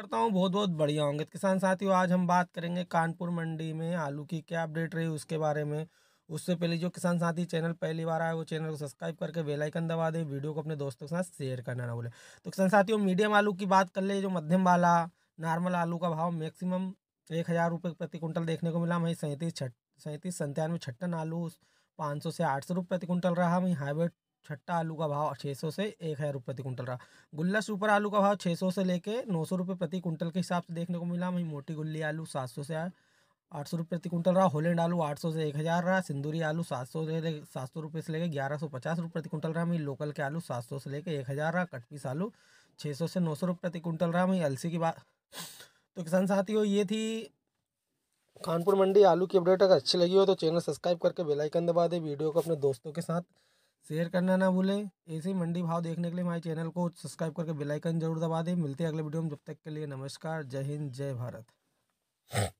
करता हूँ बहुत बहुत बढ़िया होंगे किसान साथियों आज हम बात करेंगे कानपुर मंडी में आलू की क्या अपडेट रही उसके बारे में उससे पहले जो किसान साथी चैनल पहली बार आए वो चैनल को सब्सक्राइब करके बेल आइकन दबा दें वीडियो को अपने दोस्तों के साथ शेयर करना ना बोले तो किसान साथियों मीडियम आलू की बात कर ले जो मध्यम वाला नॉर्मल आलू का भाव मैक्सिमम एक हज़ार रुपये प्रति कुंटल देखने को मिला वहीं सैंतीस छठ सैंतीस संतानवे छट्टन आलू पाँच सौ से आठ सौ रुपये प्रति कुंटल रहा वहीं हाईब्रिड छट्टा आलू का भाव 600 से एक हज़ार रुपये प्रति कुंटल रहा गुल्ला सुपर आलू का भाव 600 से लेके नौ सौ रुपये प्रति कुंटल के हिसाब से देखने को मिला वहीं मोटी गुल्ली आलू 700 से आठ सौ रुपये प्रति कुंटल रहा होलैंड आलू 800 से एक हज़ार रहा सिंदूरी आलू 700 से सात सौ रुपये से लेकर ग्यारह सौ पचास रुपये प्रति कुंटल रहा वहीं लोकल के आलू सौ से लेकर एक हज़ार रहा कटपीस आलू सौ से नौ सौ रुपये प्रति कुंटल रहा वहीं अलसी की बात तो किसान साथियों ये थी कानपुर मंडी आलू की अपडेट अगर अच्छी लगी हो तो चैनल सब्सक्राइब करके बेलाइकन दबा दे वीडियो को अपने दोस्तों के साथ शेयर करना ना भूलें ऐसे मंडी भाव देखने के लिए हमारे चैनल को सब्सक्राइब करके बेल आइकन जरूर दबा दें मिलते हैं अगले वीडियो में जब तक के लिए नमस्कार जय हिंद जय भारत